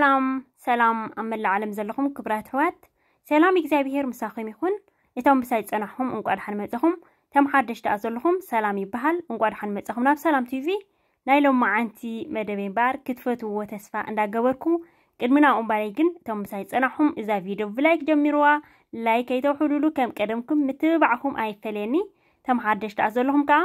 ሰላም ሰላም ኣብ መላእ ዓለም ዘለኹም ክብራት ኣሕዋት ሰላም እግዚኣብሄር ምሳኹም ይኹን እቶም ምሳይ ፀናሕኹም እንቋ ድሓን መፅኹም እቶም ሓደሽ ድኣ ዘለኹም ሰላም ይበሃል እንቋ ድሓን መፅኹም ናብ ሰላም ቲቪ ናይ ሎም መዓንቲ መደበ ምበኣር ክትፈትውዎ ተስፋ እንዳገበርኩ ቅድሚና ናብኦም ግን እቶም ምሳይ ፀናሕኹም እዛ ቪድዮ ብላይክ ጀሚርዋ ላይ ከይተውሕሉሉ ከም ቀደምኩም ምትብባዕኩም ኣይፈለየኒ እቶም ሓደሽ ድኣ ዘለኹም ከዓ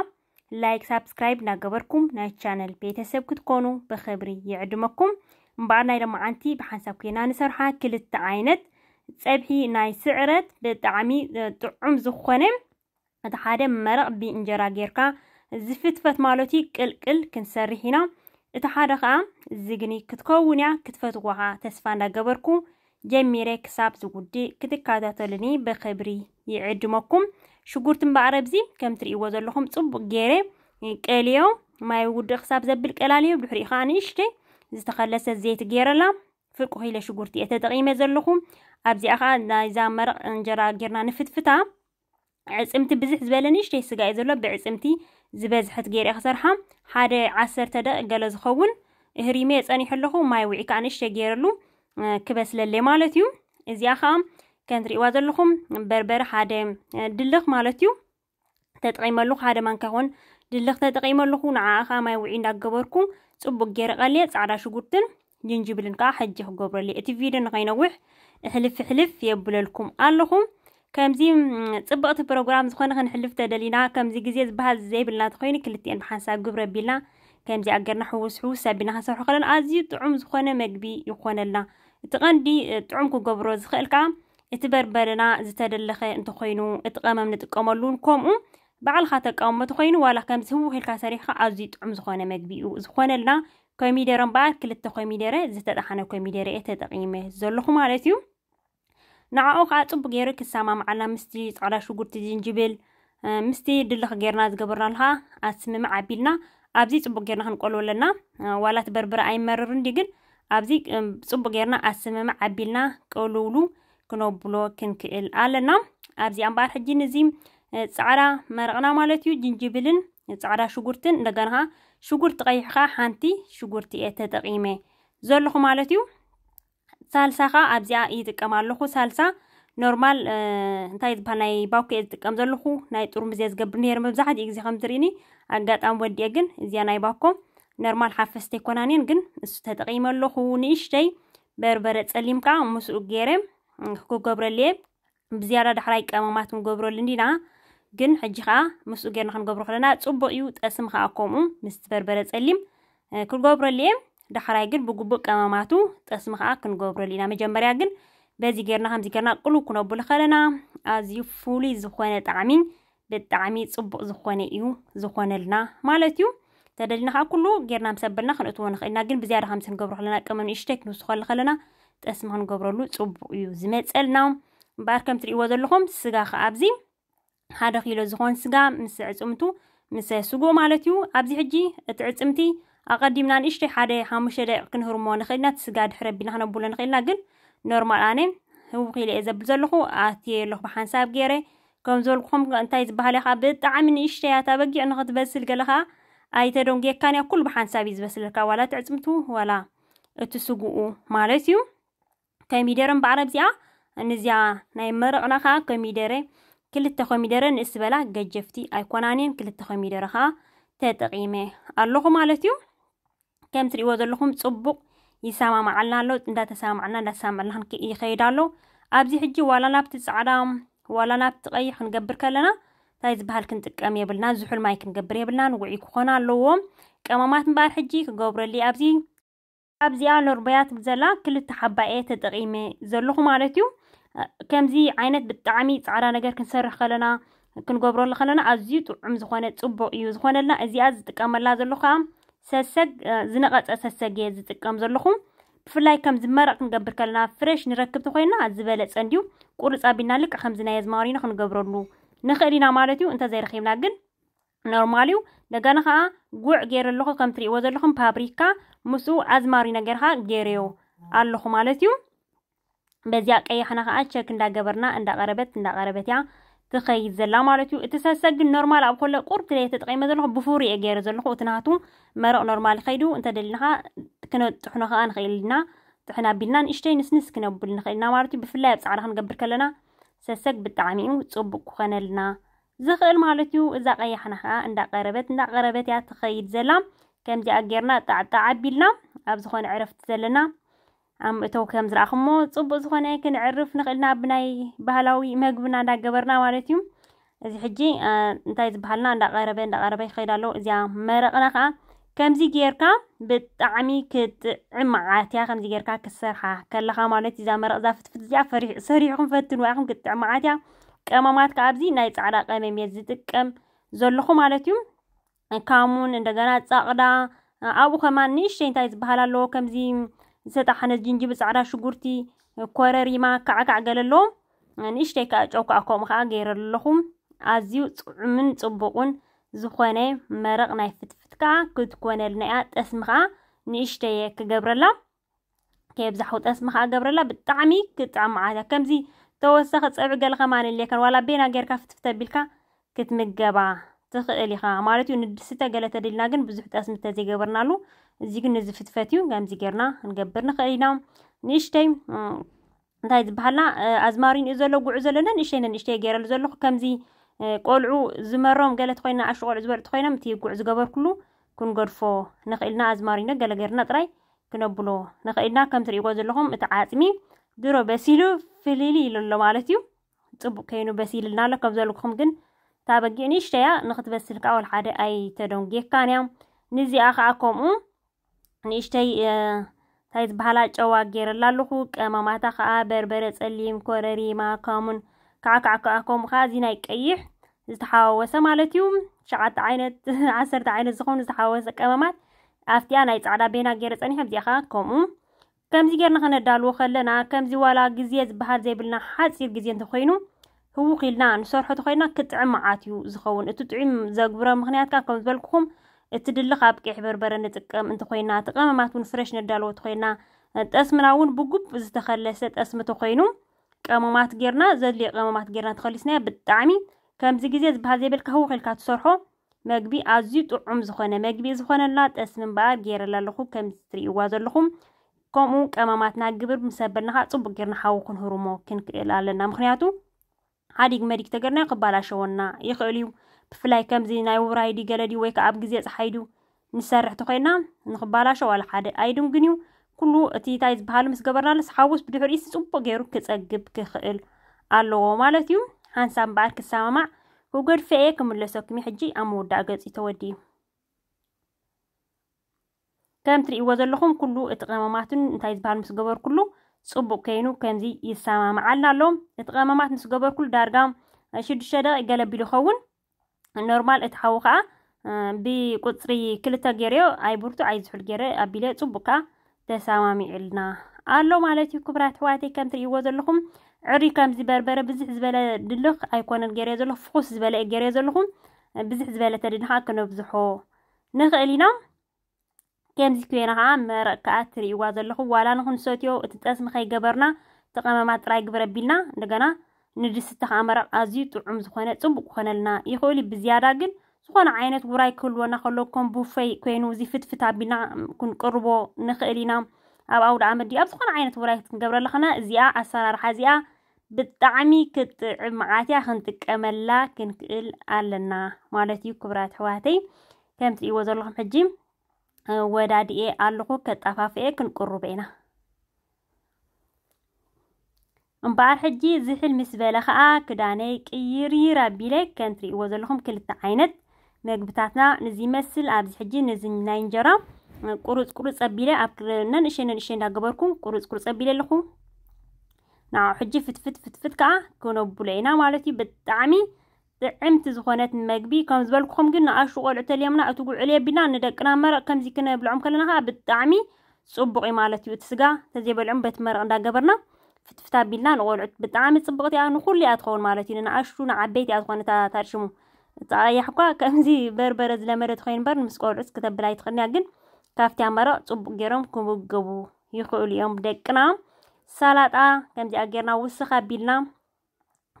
ላይክ ሳብስክራይብ እናገበርኩም ናይ ቻነል ቤተሰብ ክትኮኑ ብክብሪ ይዕድመኩም بعدناي لما عندي بحسب كنا نسرح كل التعينات تصبحي ناي سعرت بتعمي تعم زخنم هذا مرق بإنجرا غيركا زفت فت مالتي كل كل كنسري هنا اتحرق زجني كتكونيا كتفت وها تسفانا قبركو جميري كساب زودي كتكادا تلني بخبري يعدمكم شكرتم بعربزي كم تري وزر لهم صب غيري ما يود حساب زبل قلاليو بحري خانيشتي ዝተኸለሰ ዘይቲ ገይረላ ፍርቂ ኮይለ ሽጉርቲ እየ ተጠቂመ ዘለኹ ኣብዚኣ ከዓ ናይዛ መረቕ እንጀራ ጌርና ንፍትፍታ ዕፅምቲ ብዝሕ ዝበለ ንእሽተይ ስጋ እዩ ዘሎ ብዕፅምቲ ዝበዝሐት ገይረ ክሰርሓ ሓደ ዓሰርተ ደቂ ገለ ዝኸውን እህሪሜ ፀኒሑ ኣለኹ ማይ ውዒ ከዓ ንእሽተይ ገይረሉ ክበስለለይ ማለት እዩ እዚኣ ከዓ ከንትሪእዋ ዘለኹም በርበረ ሓደ ድልኽ ማለት እዩ ተጠቂመሉ ሓደ ማንካ ይኹን ድልኽ ተጠቂመ ኣለኹ ንዓኣ ከዓ ማይ ውዒ እንዳገበርኩ صبو غير قالي صعدا شغوتن جنجبلن كا حج غبرلي اتي فيدن غينوح حلف حلف يبللكم قالهم كمزي صبقت البروغرام زخنا نحلف تدلينا كمزي غزي زبال زي بلنا تخين كلتين بحساب غبر بلا كمزي اجرنا حوس حوس بينا صح خلن ازي طعم زخنا مقبي يخونلنا تقندي طعمكو غبرو زخلكا اتبربرنا زتدلخه انت خينو اتقامم نتقاملون كومو بعل خاطر قام متخين ولا كم سو هيك سريخه ازيت عم زخونا مقبيو زخونا لنا كوميدر بعد كل التخوميدر زت تحنا كوميدر ايت تقيمه زلخو مالتيو نعاو قاطب غيرك السما مع لا مستي على شغل تزنجبل مستي دلخ غيرنا زغبرنا لها اسم مع بيلنا ابزي صب غيرنا نقول ولنا ولا تبربر اي مرر دي كن ابزي صب غيرنا اسم مع بيلنا قولولو كنو بلوكن كيل علنا ابزي امبار حجي نزيم ፃዕዳ መረቕና ማለት እዩ ጅንጅብልን ፃዕዳ ሽጉርትን እንደገና ሽጉርቲ ቀይሕካ ሓንቲ ሽጉርቲ እየ ተጠቂመ ዘለኹ ማለት እዩ ሳልሳ ኸ ኣብዚኣ ይጥቀም ኣለኹ ሳልሳ ኖርማል እንታይ ዝበሃል ናይ ባኮ እየ ዝጥቀም ዘለኹ ናይ ጥርሙዝ እየ ዝገብር ነይረ መብዛሕትኡ ግዜ ከም ትርእኒ ኣጋጣሚ ወዲአ ግን እዚኣ ናይ ባኮ ኖርማል ሓፈስተ ኣይኮናንን ግን እሱ ተጠቂመ ኣለኹ ንእሽተይ በርበረ ፀሊምካ ምስኡ ገይረ ክገብረልየ ብዝያዳ ዳሕራይ ቀመማት ንገብረሉ እንዲና جن حجها مسو جن خن جبر خلنا تصب بيوت اسم خاكمو مستبر برد سليم كل جبر ليم ده حرايق جن بجبك أما ماتو تسم خاكن جبر لينا مجمع رجن بزي جرنا هم زكرنا كلو كنا بول خلنا ازي فولي زخوان تعمين بالتعمين تصب زخوان يو زخوان لنا مالتيو تدلنا ها كلو جرنا مسبرنا خن اتوان خلنا جن بزيار هم سن جبر خلنا كمان يشتك نسخال خلنا تسم خن جبر لو تصب يو زمت سلنا باركم تري وذلهم سجاخ أبزيم حدا خيلو زخون سقا مس عصمتو مس سقو مالتيو أبزي حجي اتعصمتي أقدمنا نشتي حدا حاموشة لقن هرمون خيلنا تسقا دحرب بينا حنبولن خيلنا قل نورمال آنين هو خيلي إذا بزلخو آتي لخ بحانساب جيري كم زولكم انتايز بحالي خا بتعامن إشتي أتابقي أنغ تبسل قلخا أي تدون جيكاني كل بحانساب يزبسل لكا ولا تعصمتو ولا تسقو مالتيو كميديرن بعرب زيا نزيا نايمر عنا خا كميديري ክልተ ኮሚደረ ንእስበላ ገጀፍቲ ኣይኮናንየን ክልተ ኮሚደረ ከዓ ተጠቂመ ኣለኹ ማለት እዩ ከም ትርእይዎ ዘለኹም ፅቡቅ ይሰማምዓልና ኣሎ እንዳተሰማምዓልና እንዳተሰማምዕልና ይኸይድ ኣሎ ኣብዚ ሕጂ ዋላ ናብቲ ፃዕዳ ዋላ ናብቲ ቀይሕ ክንገብር ከለና እንታይ ዝበሃል ክንጥቀም የብልና ዝሑል ማይ ክንገብር የብልናን ውዒ ክኾነ ኣለዎም ቀመማት እምበር ሕጂ ክገብረሊ ኣብዚ ኣብዚኣ ሎርበያት ዘላ ክልተ ሓባኤ ተጠቂመ ዘለኹ ማለት እዩ ከምዚ ዓይነት ብጣዕሚ ፃዕዳ ነገር ክንሰርሕ ከለና ክንገብረሉ ከለና ኣዝዩ ጥዑም ዝኾነ ፅቡቅ እዩ ዝኾነልና እዚኣ ዝጥቀመላ ዘሎ ከዓ ሰሰግ ዝነቐፀ ሰሰግ እየ ዝጥቀም ዘለኹ ብፍላይ ከም ዝመረቕ ክንገብር ከለና ፍሬሽ ንረክብቲ ኮይና ዝበለፀ እንድዩ ቁርፅ ኣቢልና ልክዕ ከምዚ ናይ ኣዝማሪና ክንገብረሉ ንኽእል ኢና ማለት እዩ እንተዘይረኺብና ግን ኖርማል እዩ ደጋና ከዓ ጉዕ ገይረ ኣለኹ ከም ትሪእዎ ዘለኹም ፓብሪካ ምስኡ ኣዝማሪና ጌርካ ገይረዮ ኣለኹ ማለት እዩ بزيا كأي حنا خا أشك إن دجبرنا إن دقربت إن دقربت يا تخي زلا مالتيو اتساسج النورمال أو كل قرب تلاقي تتقيم ذلهم بفوري أجير ذلهم وتنهاتو مرق نورمال خيدو أنت دلنها كنا تحنا خان خيلنا تحنا بلنا نشتي نسنس كنا بلنا خيلنا مالتيو بفلاب سعرا هنجبر كلنا ساسج بالتعميم وتصبك خنا لنا زخل مالتيو إذا قي حنا خا إن دقربت إن دقربت يا تخي زلا كم جا أجيرنا تعبي لنا أبز خان عرفت زلنا ام اتو كم زراخ مو صبو زخونا يكن عرف نخلنا بناي بهلاوي مقبنا دا قبرنا وارتيوم ازي حجي انتاي زبهلنا دا قاربين دا قاربين خيدا لو ازيا مرقنا خا كم زي جيركا بتعمي كت عم عاتيا كم زي جيركا كسرها كلا خا مالتي زا مرق زا فتفت زيا فريح سريحهم فتن واخم كت عم عاتيا كما مات كابزي ناي تعرا قميم يزدك زلخو مالتيوم كامون اندقنا تساقدا أبو خمان نيش تايز بحالا لو كم زي زتا حنز جنجب سعرا شغورتي كوراري ما كعا كعا غاللو نشتي كعا جوكا كوم خا غير اللهم ازيو من صبقون زخوني مرق ناي فتفتكا كد كونل نيا تسمخا نشتي كغبرلا كيف زحو تسمخا غبرلا بتعمي كطعم على كمزي توسخ صبع غل خمان اللي كان ولا بينا غير كفتفتا بيلكا كتمغبا تخلي خا مالتو ندسته غلا تدلنا كن بزح تسم تزي غبرنالو እዚ ግን እዚ ፍትፈት እዩ ከምዚ ጌርና ክንገብር ንኽእል ኢና ንእሽተይ እንታይ ዝበሃልና ኣዝማሪን እዩ ዘሎ ጉዕ ዘለና ንእሽተይነ ንእሽተይ ገይረሉ ዘለኹ ከምዚ ቆልዑ ዝመሮም ገለት ኮይና ኣሹ ቆልዑ ዝበልዕቲ ኮይኖም እቲ ጉዕ ዝገበርኩሉ ክንገድፎ ንኽእልና ኣዝማሪኖ ገለ ጌርና ጥራይ ክነብሎ ንኽእልና ከም ትሪእዎ ዘለኹም እቲ ዓፅሚ ድሮ በሲሉ ፍልል ኢሉ ኣሎ ማለት እዩ ፅቡቅ ከይኑ በሲልልና ኣሎ ከም ዘለኩም ግን እታ በጊዕ ንእሽተያ ንኽትበስል ከዓ ወል ሓደ ኣይተደንጌካን እያ ንዚኣ ከዓ ከምኡ نشتي تايز بحالا جوا غير لالوخو كما ما تاخا بربرة تسليم كوراري ما كامون كاكا كاكم خازينا يكيح زتحاوة سمالتيوم شعات عينت عسرت عينت زخون زتحاوة سكامامات افتيانا يتعدا بينا غير تسانيح بزي خاكمو كمزي غير نخانا دالو خلنا كمزي والا قزيز بحال زي بلنا حاسير قزيز تخينو هو نصرحو تخينا كتعم عاتيو زخون اتو تعم زاقبرا مخنياتكا كمزبالكم اتدلق ابقي حبر برن تقم انت خوينا تقم ما تكون فريش ندالو تخوينا تاسمنا اون بغب زتخلصت اسمت خوينو قمامات غيرنا زلي قمامات غيرنا تخلصنا بالطعمي كم زي غزي بهذا زي بالكهو خلك تسرحو مغبي ازي طعم زخونه مغبي زخونه لا تاسمن با غير لالخو كم تري وازلخوم كومو قمامات ناغبر مسبلنا حصب غيرنا حوكن هرمو كن كلالنا مخنياتو هاديك مديك تغرنا قبالا شونا يخليو بفلاي كم زي ناي وراي دي جلدي ويك أب جزية صحيدو نسرح تقينا نخبرلا شو على حد أيدم جنيو كلو تي تايز بحال مس جبرنا لس حاوس بدفر إيس أوبا جيرو كت أجب كخل الله مالتيو هنسام بارك السامع مع وقر فيك من لسوك ميحجي أمور داقت يتودي كم تري وزن لهم كلو اتقاماتن تايز بحال مس جبر كلو صبو كينو كان زي يسامع معنا لهم اتقاماتن مس جبر كل دارجام أشد الشدة قلب بيلو نورمال اتحاو خا بي قطري كلتا غيريو اي بورتو اي زحل غيري ابيلي صبوكا تساوامي علنا الو مالاتي كبرات حواتي كم تريوو زلخم عري كم زبربرة بزح زبالة دلخ اي كونن غيري زلخ فخوص زبالة اي غيري زلخم بزح زبالة تدنها كنو بزحو نخلينا كم زي كوينا ها مرقا تريوو زلخم والا نخون سوتيو اتتاسم خي قبرنا تقاما ما تراي قبر بيلنا نغانا ንድስተ ከዓ መረቕ ኣዝዩ ጥዑም ዝኾነ ፅቡቅ ክኾነልና ይኽእል እዩ ብዝያዳ ግን ዝኾነ ዓይነት ውራይ ክህልወና ከሎ ከም ቡፌይ ኮይኑ እዚ ፍትፍት ኣቢልና ክንቅርቦ ንኽእል ኢና ኣብ ኣውደ ዓመት ኣብ ዝኾነ ዓይነት ውራይ ክንገብረ ኣለኽና እዚኣ ኣሰራርሓ እዚኣ ብጣዕሚ ክትጥዕም መዓትያ ክንጥቀመላ ክንክእል ኣለና ማለት እዩ ክብራት ኣሕዋተይ ከም ትርእይዎ ዘለኹም ሕጂ ወዳዲኤ ኣለኹ ከጠፋፍአ ክንቅርበ ኢና امبار حجي زحل مسبله خا كداني قير يرا بيلك كنتري وزلهم كلت عينت مغبطاتنا نزي مسل ابز حجي نزي ناينجرا قرص قرص ابيله ابكرنا نشن نشن دا غبركم قرص قرص ابيله لكم نا حجي فت فت فت فت كا كونو بولينا مالتي بتعمي تعمت زخونات مغبي كم زبلكم كنا اشغل عتل يمنا اتقو عليه بنا ندقنا مر كم زي كنا بلعم كلنا ها بتعمي صبقي مالتي وتسقا تزي بلعم بتمر دا غبرنا ፍትፍታ ኣቢልና ንቆልዑት ብጣዕሚ ፅብቕቲ እያ ንኩሉ እያ ትኸውን ማለት እዩ ንኣሹ ንዓበይቲ እያ ዝኾነ ታርሽሙ ፀቀያሕ እኳ ከምዚ በርበረ ዝለመደ ትኮይኑ እምበር ምስ ቆልዑት ክተብላ ይትኽእልና ግን ካብቲ ኣመረቕ ፅቡቅ ገይሮም ክምገቡ ይኽእሉ እዮም ደቅና ሳላጣ ከምዚኣ ጌርና ውስኽ ኣቢልና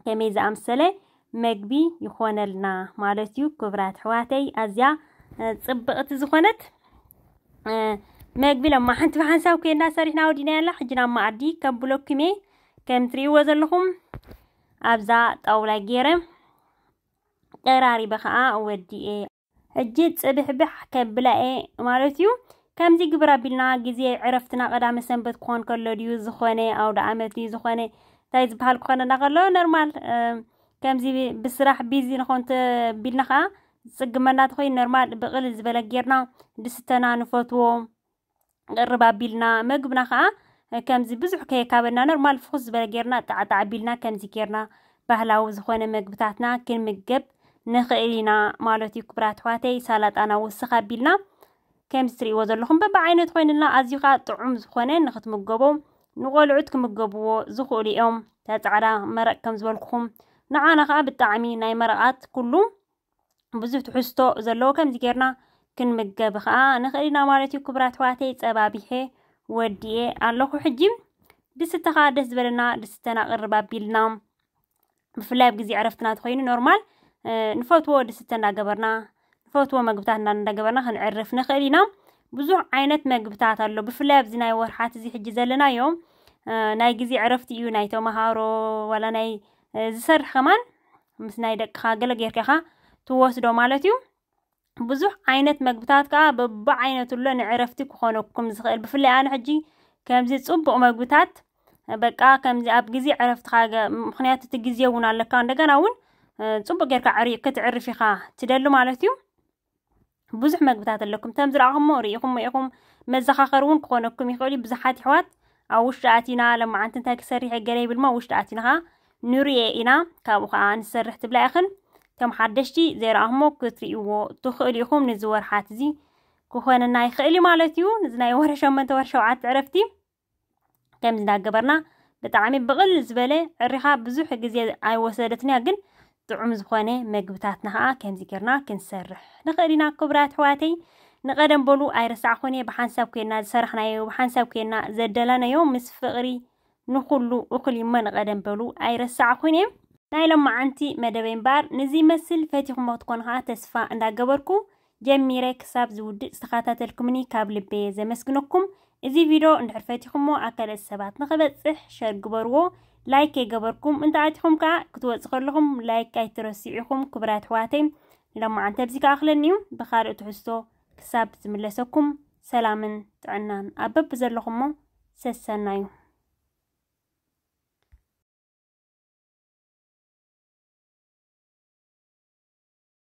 ከመይ ዝኣምሰለ መግቢ ይኮነልና ማለት እዩ ክብራት ኣሕዋተይ ኣዝያ ፅብቕቲ ዝኾነት ماك ما حنت فحنساو كينا سريحنا ودينا لا حجنا ما عدي كم بلوكمي كم تريو زلهم أبزا طاولة جيرم قراري بخاء ودي إيه حجيت سبح بح كم بلا إيه مالتيو ከምዚ ግብራ ኣቢልና ግዜ ዕረፍትና ቀዳመ ሰንበት ክኾን ከሎ ድዩ او ኣውደ ዓመት ድዩ تايز بحال ዝበሃል ክኾነና ከሎ كم زي ብስራሕ ቢዚ ንኾን بلنا ከዓ ዝፅግመና ተኮይኑ ኖርማል بقل زبلا جيرنا دستنا ንፈትዎ ربابيلنا مجبنا خا كم زي بزح كي كابنا نرمال فخز بلجيرنا تعت عبيلنا كم زي كيرنا بهلاو زخوان مجبتاتنا كن مجب نخيلنا مالتي كبرات واتي سالات أنا وسخ بيلنا كم سري وزر لهم بب عينة خويننا أزيقة طعم زخوان نخت مجبو نقول عدك مجبو زخو اليوم تتعرى مرق كم زوالكم نعانا خا بالتعامين أي مرقات كلهم بزوت حستو زلو كم زي كيرنا ክንምገብ ከዓ ንኽእል ኢና ማለት እዩ ክብራት ኣሕዋተይ ፀባቢሐ ወዲየ ኣለኹ ሕጂ ድስተ ከዓ ደስ ዝበለና ድስተና ቅርብ ኣቢልና ብፍላይ ኣብ ግዜ ዕረፍትና እንተኮይኑ ኖርማል ንፈትዎ ድስተ እንዳገበርና ንፈትዎ መግብታት እንዳገበርና ክንዕርፍ ንኽእል ኢና ብዙሕ ዓይነት መግብታት ኣሎ ብፍላይ ኣብዚ ናይ ወርሓት እዚ ሕጂ ዘለና ዘለናዮ ናይ ግዜ ዕረፍቲ እዩ ናይ ተምሃሮ ዋላ ናይ ዝሰርሕ ከማን ምስ ናይ ደቅኻ ገለ ጌርካ ኢኻ ትወስዶ ማለት እዩ ብዙሕ ዓይነት መግብታት ከዓ በብዓይነቱሎ ንዕረፍቲ ክኾነኩም ዝኽእል ብፍላይ ኣነ ሕጂ ከምዚ ፅቡቅ መግብታት በቃ ከምዚ ኣብ ግዜ ዕረፍትካ ምክንያቱ እቲ ግዜ እውን ኣለካ እንደገና እውን ፅቡቅ ጌርካ ክትዕርፍ ኢኻ ትደሊ ማለት እዩ ብዙሕ መግብታት ኣለኩም እቶም ዝረኣኹሞ ርኢኹም ኢኹም መዘኻኸሪ እውን ክኾነኩም ይኽእል እዩ ብዙሓት ኣሕዋት ኣብ ውሽጢ ኣቲና ለመዓንቲ እንታይ ክሰርሕ ገለ ይብል ማ ውሽጢ ኣቲና ከዓ ንሪኦ ኢና ካብኡ ከዓ ንሰርሕ ትብላ ኢኽን تم حدشتي زير أهمو كتري إيوو تخيلي خوم نزور حاتزي كوخوانا ناي خيلي مالاتيو نزنا يوهر شامن توهر شوعات عرفتي كم زنا قبرنا بتعامي بغل الزبالة الرحاب بزوح قزي أي وسادتنا قن دعم زخوانا مقبتاتنا ها كم زكرنا كنسرح نخيلينا كبرات حواتي نقدم بولو أي رسع خوني بحان ساوكينا سرحنا يو بحان ساوكينا زدلانا يوم مس فقري نخلو ما نقدم بولو أي رسع خوني ناي لما عنتي مدبين بار نزي مسل فاتيخ موتكون ها تسفا عندها قبركو جميرة كساب زود استخاتات الكميني كابل بي زمسكنوكم ازي فيديو اندعر فاتيخ مو اكل السبات نغبت اح شار قبرو لايك اي قبركم انت عاتيخم كا كتوة صغر لهم لايك اي ترسيعيخم كبرات حواتي لما عن تبزيك اخلانيو بخار اتحستو كساب زملسوكم سلامن تعنان ابب بزر لهم سسانايو